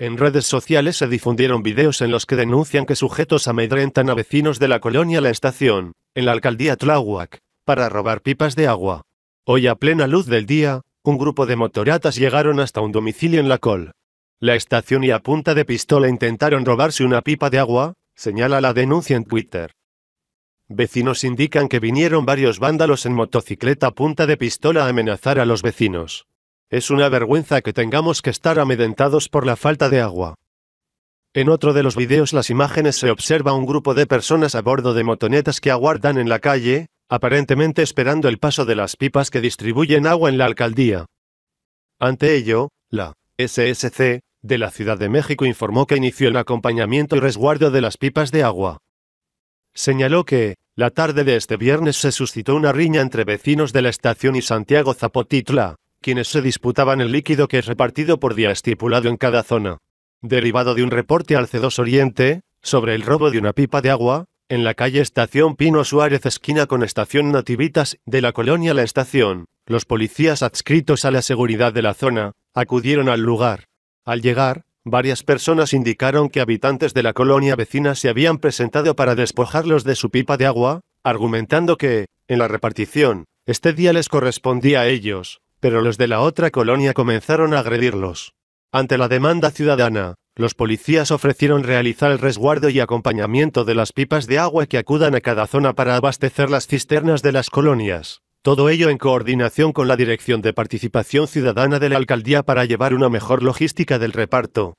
En redes sociales se difundieron videos en los que denuncian que sujetos amedrentan a vecinos de la colonia La Estación, en la alcaldía Tláhuac, para robar pipas de agua. Hoy a plena luz del día, un grupo de motoratas llegaron hasta un domicilio en la col. La estación y a punta de pistola intentaron robarse una pipa de agua, señala la denuncia en Twitter. Vecinos indican que vinieron varios vándalos en motocicleta a punta de pistola a amenazar a los vecinos. Es una vergüenza que tengamos que estar amedentados por la falta de agua. En otro de los videos las imágenes se observa un grupo de personas a bordo de motonetas que aguardan en la calle, aparentemente esperando el paso de las pipas que distribuyen agua en la alcaldía. Ante ello, la SSC de la Ciudad de México informó que inició el acompañamiento y resguardo de las pipas de agua. Señaló que, la tarde de este viernes se suscitó una riña entre vecinos de la estación y Santiago Zapotitla, quienes se disputaban el líquido que es repartido por día estipulado en cada zona. Derivado de un reporte al C2 Oriente, sobre el robo de una pipa de agua, en la calle Estación Pino Suárez esquina con Estación Nativitas, de la colonia La Estación, los policías adscritos a la seguridad de la zona, acudieron al lugar. Al llegar, varias personas indicaron que habitantes de la colonia vecina se habían presentado para despojarlos de su pipa de agua, argumentando que, en la repartición, este día les correspondía a ellos, pero los de la otra colonia comenzaron a agredirlos. Ante la demanda ciudadana, los policías ofrecieron realizar el resguardo y acompañamiento de las pipas de agua que acudan a cada zona para abastecer las cisternas de las colonias. Todo ello en coordinación con la Dirección de Participación Ciudadana de la Alcaldía para llevar una mejor logística del reparto,